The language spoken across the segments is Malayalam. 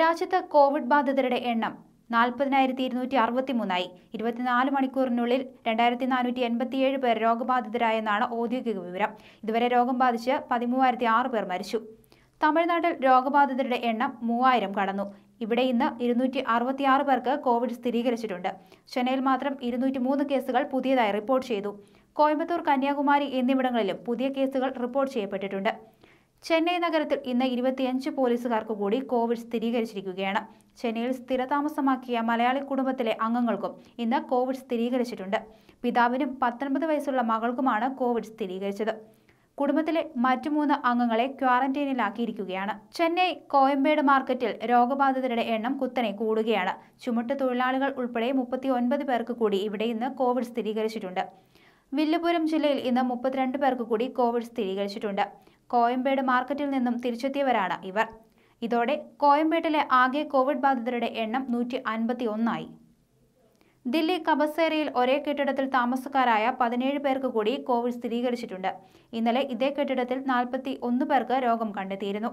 രാജ്യത്ത് കോവിഡ് ബാധിതരുടെ എണ്ണം നാൽപ്പതിനായിരത്തി ഇരുന്നൂറ്റി അറുപത്തിമൂന്നായി ഇരുപത്തിനാല് മണിക്കൂറിനുള്ളിൽ രണ്ടായിരത്തി നാനൂറ്റി എൺപത്തിയേഴ് പേർ രോഗബാധിതരായെന്നാണ് ഔദ്യോഗിക വിവരം ഇതുവരെ രോഗം ബാധിച്ച് പതിമൂവായിരത്തി ആറ് പേർ മരിച്ചു തമിഴ്നാട്ടിൽ രോഗബാധിതരുടെ എണ്ണം മൂവായിരം കടന്നു ഇവിടെ ഇന്ന് ഇരുന്നൂറ്റി അറുപത്തിയാറ് പേർക്ക് കോവിഡ് സ്ഥിരീകരിച്ചിട്ടുണ്ട് ചെന്നൈയിൽ മാത്രം ഇരുന്നൂറ്റി മൂന്ന് കേസുകൾ പുതിയതായി റിപ്പോർട്ട് ചെയ്തു കോയമ്പത്തൂർ കന്യാകുമാരി എന്നിവിടങ്ങളിലും പുതിയ കേസുകൾ റിപ്പോർട്ട് ചെയ്യപ്പെട്ടിട്ടുണ്ട് ചെന്നൈ നഗരത്തിൽ ഇന്ന് ഇരുപത്തിയഞ്ച് പോലീസുകാർക്ക് കൂടി കോവിഡ് സ്ഥിരീകരിച്ചിരിക്കുകയാണ് ചെന്നൈയിൽ സ്ഥിരതാമസമാക്കിയ മലയാളി കുടുംബത്തിലെ അംഗങ്ങൾക്കും ഇന്ന് കോവിഡ് സ്ഥിരീകരിച്ചിട്ടുണ്ട് പിതാവിനും പത്തൊൻപത് വയസ്സുള്ള മകൾക്കുമാണ് കോവിഡ് സ്ഥിരീകരിച്ചത് കുടുംബത്തിലെ മറ്റു മൂന്ന് അംഗങ്ങളെ ക്വാറന്റൈനിലാക്കിയിരിക്കുകയാണ് ചെന്നൈ കോയമ്പേട് മാർക്കറ്റിൽ രോഗബാധിതരുടെ എണ്ണം കുത്തനെ കൂടുകയാണ് ചുമട്ട് തൊഴിലാളികൾ ഉൾപ്പെടെ മുപ്പത്തി ഒൻപത് പേർക്ക് കൂടി ഇവിടെ ഇന്ന് കോവിഡ് സ്ഥിരീകരിച്ചിട്ടുണ്ട് വില്ലുപുരം ജില്ലയിൽ ഇന്ന് മുപ്പത്തിരണ്ട് പേർക്ക് കൂടി കോവിഡ് സ്ഥിരീകരിച്ചിട്ടുണ്ട് കോയമ്പേട് മാർക്കറ്റിൽ നിന്നും തിരിച്ചെത്തിയവരാണ് ഇവർ ഇതോടെ കോയമ്പേട്ടിലെ ആകെ കോവിഡ് ബാധിതരുടെ എണ്ണം നൂറ്റി അൻപത്തി ഒന്നായി ദില്ലി കബസേരയിൽ ഒരേ കെട്ടിടത്തിൽ താമസക്കാരായ പതിനേഴ് പേർക്ക് കൂടി കോവിഡ് സ്ഥിരീകരിച്ചിട്ടുണ്ട് ഇന്നലെ ഇതേ കെട്ടിടത്തിൽ നാൽപ്പത്തി ഒന്ന് പേർക്ക് രോഗം കണ്ടെത്തിയിരുന്നു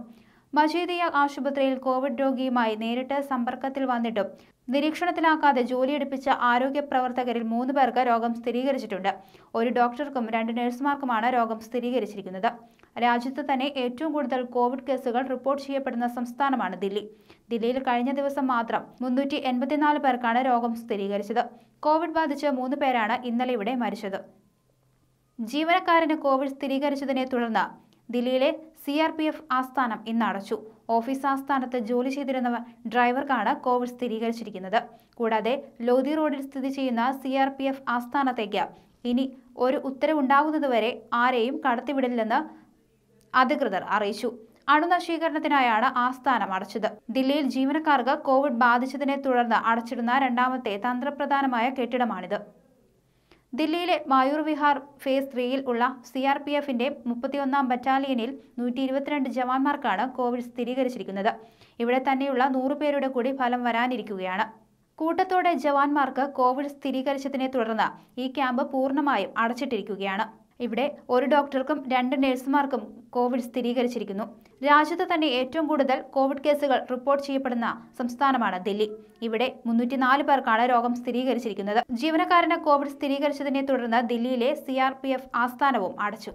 മജീദിയ ആശുപത്രിയിൽ കോവിഡ് രോഗിയുമായി നേരിട്ട് സമ്പർക്കത്തിൽ വന്നിട്ടും നിരീക്ഷണത്തിലാക്കാതെ ജോലിയെടുപ്പിച്ച ആരോഗ്യ പ്രവർത്തകരിൽ മൂന്ന് പേർക്ക് രോഗം സ്ഥിരീകരിച്ചിട്ടുണ്ട് ഒരു ഡോക്ടർക്കും രണ്ട് നഴ്സുമാർക്കുമാണ് രോഗം സ്ഥിരീകരിച്ചിരിക്കുന്നത് രാജ്യത്ത് തന്നെ ഏറ്റവും കൂടുതൽ കോവിഡ് കേസുകൾ റിപ്പോർട്ട് ചെയ്യപ്പെടുന്ന സംസ്ഥാനമാണ് ദില്ലി ദില്ലിയിൽ കഴിഞ്ഞ ദിവസം മാത്രം മുന്നൂറ്റി എൺപത്തിനാല് പേർക്കാണ് രോഗം സ്ഥിരീകരിച്ചത് കോവിഡ് ബാധിച്ച് മൂന്ന് പേരാണ് ഇന്നലെ ഇവിടെ മരിച്ചത് ജീവനക്കാരന് കോവിഡ് സ്ഥിരീകരിച്ചതിനെ തുടർന്ന് ദില്ലിയിലെ സി ആർ പി എഫ് ആസ്ഥാനം അടച്ചു ഓഫീസ് ആസ്ഥാനത്ത് ജോലി ചെയ്തിരുന്ന ഡ്രൈവർക്കാണ് കോവിഡ് സ്ഥിരീകരിച്ചിരിക്കുന്നത് കൂടാതെ ലോധി റോഡിൽ സ്ഥിതി ചെയ്യുന്ന സി ആർ പി എഫ് ആസ്ഥാനത്തേക്ക് ഇനി ഒരു ഉത്തരവുണ്ടാകുന്നതുവരെ ആരെയും കടത്തിവിടില്ലെന്ന് അധികൃതർ അറിയിച്ചു അണുനശീകരണത്തിനായാണ് ആസ്ഥാനം അടച്ചത് ദില്ലിയിൽ ജീവനക്കാർക്ക് കോവിഡ് ബാധിച്ചതിനെ തുടർന്ന് അടച്ചിടുന്ന രണ്ടാമത്തെ തന്ത്രപ്രധാനമായ കെട്ടിടമാണിത് ദില്ലിയിലെ മായൂർ വിഹാർ ഫേസ് ത്രീയിൽ ഉള്ള സി ആർ പി എഫിന്റെ മുപ്പത്തിയൊന്നാം ബറ്റാലിയനിൽ നൂറ്റി ഇരുപത്തിരണ്ട് ജവാന്മാർക്കാണ് കോവിഡ് സ്ഥിരീകരിച്ചിരിക്കുന്നത് ഇവിടെ തന്നെയുള്ള നൂറുപേരുടെ പേരുടെ കൂടി ഫലം വരാനിരിക്കുകയാണ് കൂട്ടത്തോടെ ജവാന്മാർക്ക് കോവിഡ് സ്ഥിരീകരിച്ചതിനെ തുടർന്ന് ഈ ക്യാമ്പ് പൂർണ്ണമായും അടച്ചിട്ടിരിക്കുകയാണ് ഇവിടെ ഒരു ഡോക്ടർക്കും രണ്ട് നഴ്സുമാർക്കും കോവിഡ് സ്ഥിരീകരിച്ചിരിക്കുന്നു രാജ്യത്ത് തന്നെ ഏറ്റവും കൂടുതൽ കോവിഡ് കേസുകൾ റിപ്പോർട്ട് ചെയ്യപ്പെടുന്ന സംസ്ഥാനമാണ് ദില്ലി ഇവിടെ നാല് പേർക്കാണ് രോഗം സ്ഥിരീകരിച്ചിരിക്കുന്നത് ജീവനക്കാരന് കോവിഡ് സ്ഥിരീകരിച്ചതിനെ തുടർന്ന് ദില്ലിയിലെ സി ആസ്ഥാനവും അടച്ചു